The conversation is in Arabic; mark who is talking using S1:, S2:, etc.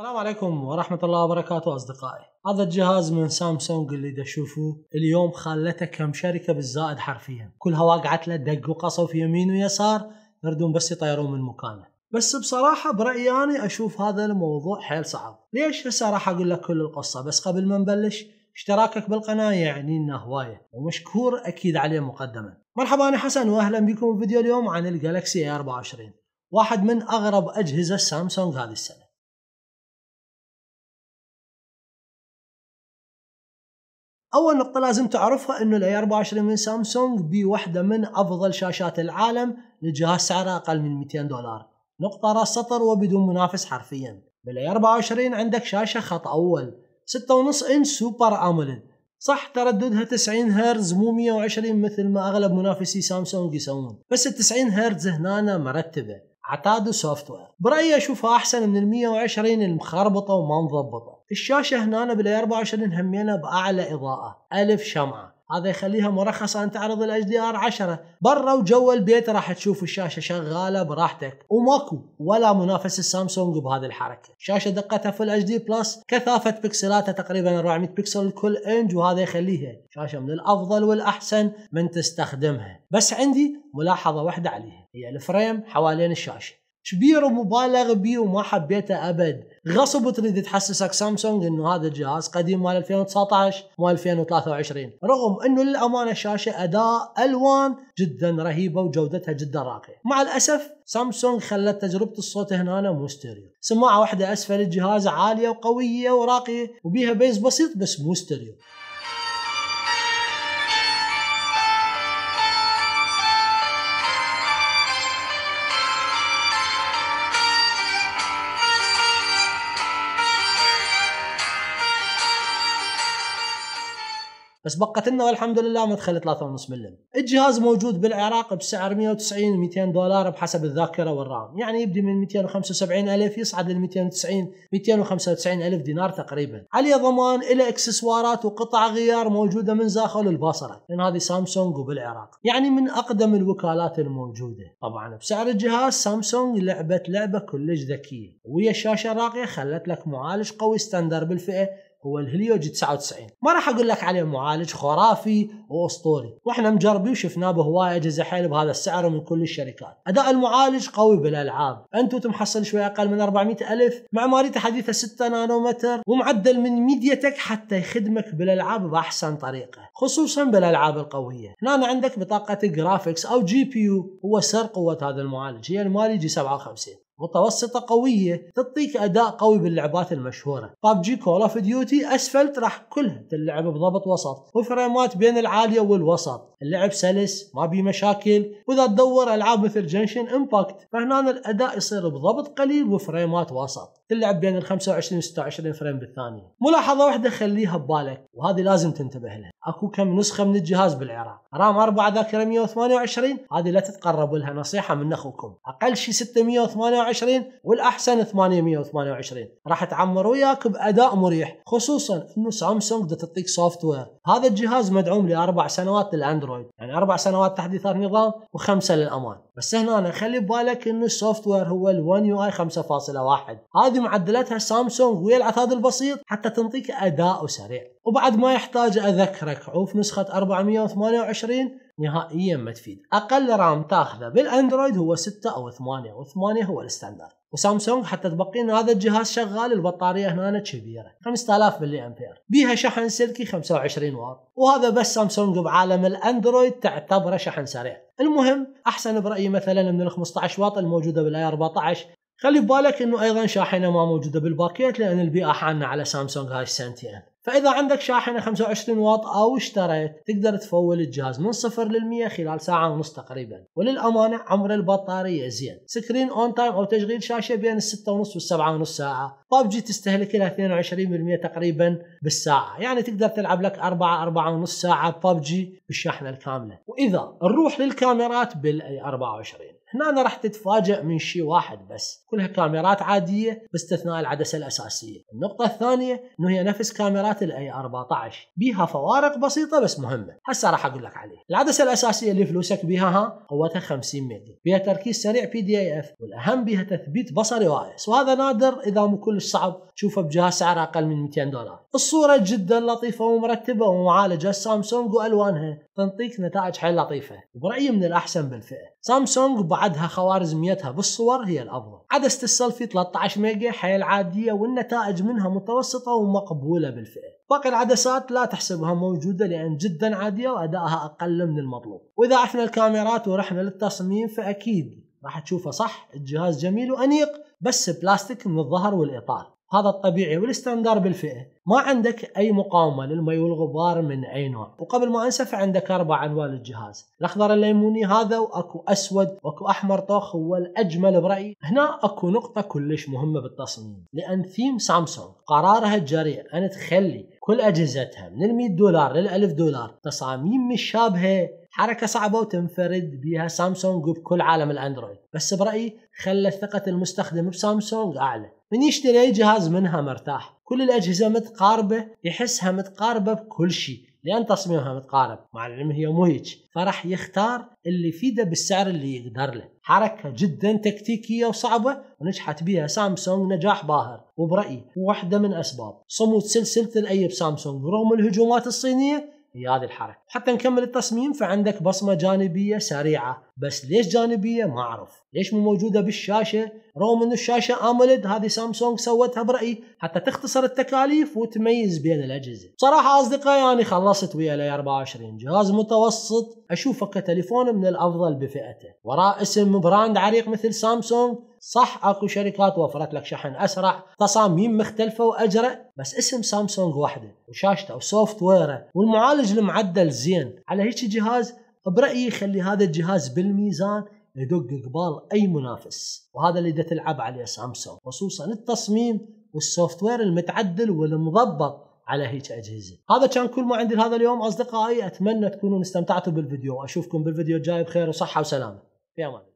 S1: السلام عليكم ورحمة الله وبركاته أصدقائي هذا الجهاز من سامسونج اللي تشوفوه اليوم خالته كم شركة بالزائد حرفيا كلها واقعت له دق وقصف يمين ويسار يردون بس يطيرون من مكانه بس بصراحة برأيي أنا أشوف هذا الموضوع حيل صعب ليش هسه راح أقول لك كل القصة بس قبل ما نبلش اشتراكك بالقناة يعني لنا هواية ومشكور أكيد عليه مقدما مرحبا أنا حسن وأهلا بكم في فيديو اليوم عن الجالكسي A24 واحد من أغرب أجهزة سامسونج هذه السنة اول نقطه لازم تعرفها انه الاي 24 من سامسونج بي واحده من افضل شاشات العالم لجهاز سعره اقل من 200 دولار نقطه راس سطر وبدون منافس حرفيا بالاي 24 عندك شاشه خط اول 6.5 انش سوبر اموليد صح ترددها 90 هرتز مو 120 مثل ما اغلب منافسي سامسونج يسوون بس ال 90 هرتز هنا مرتبه عتاد سوفت وير برايي اشوفها احسن من ال 120 المخربطه وما مضبطه الشاشه هنا بال 24 همينا باعلى اضاءه الف شمعه هذا يخليها مرخصة أن تعرض ال HDR 10 برا وجوا البيت راح تشوف الشاشة شغالة براحتك وماكو ولا منافس السامسونج بهذه الحركة شاشة دقتها في الـ HD بلس كثافة بكسلاتها تقريبا 400 بكسل لكل انج وهذا يخليها شاشة من الأفضل والأحسن من تستخدمها بس عندي ملاحظة واحدة عليها هي الفريم حوالين الشاشة كبير ومبالغ بيه وما حبيته ابد غصب تريد تحسسك سامسونج انه هذا الجهاز قديم مال 2019 مال 2023 رغم انه للامانه الشاشه اداء الوان جدا رهيبه وجودتها جدا راقيه مع الاسف سامسونج خلت تجربه الصوت هنا مو ستيريو سماعه واحده اسفل الجهاز عاليه وقويه وراقيه وبيها بيز بسيط بس مو ستيريو بس بقت لنا والحمد لله مدخل 3.5 ملم الجهاز موجود بالعراق بسعر 190 200 دولار بحسب الذاكره والرام يعني يبدي من 275 الف يصعد ل 290 295 الف دينار تقريبا عليه ضمان الى اكسسوارات وقطع غيار موجوده من زاخه البصره لان هذه سامسونج وبالعراق يعني من اقدم الوكالات الموجوده طبعا بسعر الجهاز سامسونج لعبت لعبه كلش ذكيه ويا شاشه راقيه خلت لك معالج قوي ستاندر بالفئه هو الهليو جي 99 ما راح اقول لك عليه معالج خرافي واسطوري واحنا مجربين وشفناه بهوايه اجهزه حيل بهذا السعر ومن كل الشركات اداء المعالج قوي بالالعاب انت تمحصل شوي اقل من 400 الف معماريته حديثه 6 نانومتر ومعدل من ميدياتك حتى يخدمك بالالعاب باحسن طريقه خصوصا بالالعاب القويه هنا عندك بطاقه جرافيكس او جي بي يو هو سر قوه هذا المعالج هي المالي جي 57 متوسطه قويه تعطيك اداء قوي باللعبات المشهوره بابجي كول اوف ديوتي اسفلت راح كلها تلعب بضبط وسط وفريمات بين العاليه والوسط اللعب سلس ما بيه مشاكل واذا تدور العاب مثل جنشن امباكت فهنا الاداء يصير بضبط قليل وفريمات وسط تلعب بين ال 25 و 26 فريم بالثانيه ملاحظه واحده خليها ببالك وهذه لازم تنتبه لها اكو كم نسخه من الجهاز بالعراق رام 4 ذاكره 128 هذه لا تتقربوا لها نصيحه من اخوكم اقل شيء 628 والاحسن 828 راح تعمر وياك باداء مريح خصوصا انه سامسونج تعطيك سوفت وير هذا الجهاز مدعوم لاربع سنوات للاندرويد يعني اربع سنوات تحديثات نظام وخمسه للامان بس هنا أنا خلي ببالك ان السوفت وير هو ال1 يو اي 5.1 هذه معدلاتها سامسونج ويا العتاد البسيط حتى تنطيك اداء سريع وبعد ما يحتاج اذكرك عوف نسخه 428 نهائيا ما تفيد اقل رام تاخذه بالاندرويد هو 6 او 8 و8 هو الستاندرد وسامسونج حتى ان هذا الجهاز شغال البطاريه هنا كبيره 5000 ملي امبير بيها شحن سلكي 25 واط وهذا بس سامسونج بعالم الاندرويد تعتبره شحن سريع المهم احسن برايي مثلا من ال 15 واط الموجوده بالاي 14 خلي بالك انه ايضا شاحنه ما موجوده بالباكيت لان البيئه حالنا على سامسونج هاي السنتين فاذا عندك شاحنه 25 واط او اشتريت تقدر تفول الجهاز من صفر لل100 خلال ساعه ونص تقريبا وللامانه عمر البطاريه زين سكرين اون تايم او تشغيل شاشه بين ال6 ونص وال7 ونص ساعه ببجي تستهلك لها 22% تقريبا بالساعه يعني تقدر تلعب لك 4 4 ونص ساعه ببجي بالشاحنه الكامله واذا نروح للكاميرات بالاي 24 هنا راح تتفاجئ من شيء واحد بس كلها كاميرات عاديه باستثناء العدسه الاساسيه النقطه الثانيه انه هي نفس كاميرات الاي 14 بيها فوارق بسيطه بس مهمه هسا راح اقول لك عليه العدسه الاساسيه اللي فلوسك بيها ها قوتها 50 ميجا بيها تركيز سريع بي دي اي اف والاهم بيها تثبيت بصري وايس وهذا نادر اذا مو كلش صعب تشوفه بجهاز سعره اقل من 200 دولار الصوره جدا لطيفه ومرتبه ومعالجة سامسونج والوانها تنطيك نتائج حيل لطيفه وبرايي من الاحسن بالفئه سامسونج بعد عدها خوارزميتها بالصور هي الأفضل عدسة السيلفي 13 ميجا حيل عادية والنتائج منها متوسطة ومقبولة بالفئة باقي العدسات لا تحسبها موجودة لأن جدا عادية وأدائها أقل من المطلوب وإذا عفنا الكاميرات ورحنا للتصميم فأكيد راح تشوفه صح الجهاز جميل وأنيق بس بلاستيك من الظهر والإطار هذا الطبيعي والستاندر بالفئة ما عندك أي مقاومة للمي والغبار من أي نوع وقبل ما أنسى فعندك أربع ألوان للجهاز الأخضر الليموني هذا وأكو أسود وأكو أحمر طوخ هو الأجمل برأيي هنا أكو نقطة كلش مهمة بالتصميم لأن ثيم سامسونج قرارها الجريء أن تخلي كل أجهزتها من ال 100 دولار لل 1000 دولار تصاميم مشابهة حركة صعبة وتنفرد بها سامسونج وبكل عالم الاندرويد بس برأيي خلت ثقة المستخدم بسامسونج أعلى من يشتري أي جهاز منها مرتاح كل الأجهزة متقاربة يحسها متقاربة بكل شيء لأن تصميمها متقارب مع العلم هي مو هيك فراح يختار اللي يفيده بالسعر اللي يقدر له حركة جدا تكتيكية وصعبة ونجحت بها سامسونج نجاح باهر وبرأيي واحدة من أسباب صمود سلسلة الأيب سامسونج رغم الهجومات الصينية هي هذه الحركه حتى نكمل التصميم فعندك بصمه جانبيه سريعه بس ليش جانبيه ما اعرف ليش مو موجوده بالشاشه رغم انه الشاشه اموليد هذه سامسونج سوتها برايي حتى تختصر التكاليف وتميز بين الاجهزه صراحه اصدقائي انا يعني خلصت ويا ال 24 جهاز متوسط اشوفه كتليفون من الافضل بفئته وراء اسم براند عريق مثل سامسونج صح اكو شركات وفرت لك شحن اسرع تصاميم مختلفه واجرى بس اسم سامسونج وحده وشاشته وسوفت ويره والمعالج المعدل زين على هيك جهاز برأيي خلي هذا الجهاز بالميزان يدق قبال اي منافس وهذا اللي تلعب عليه سامسونج خصوصا التصميم والسوفت وير المتعدل والمضبط على هيك اجهزه هذا كان كل ما عندي لهذا اليوم اصدقائي اتمنى تكونوا استمتعتوا بالفيديو واشوفكم بالفيديو الجاي بخير وصحه وسلامه في امان الله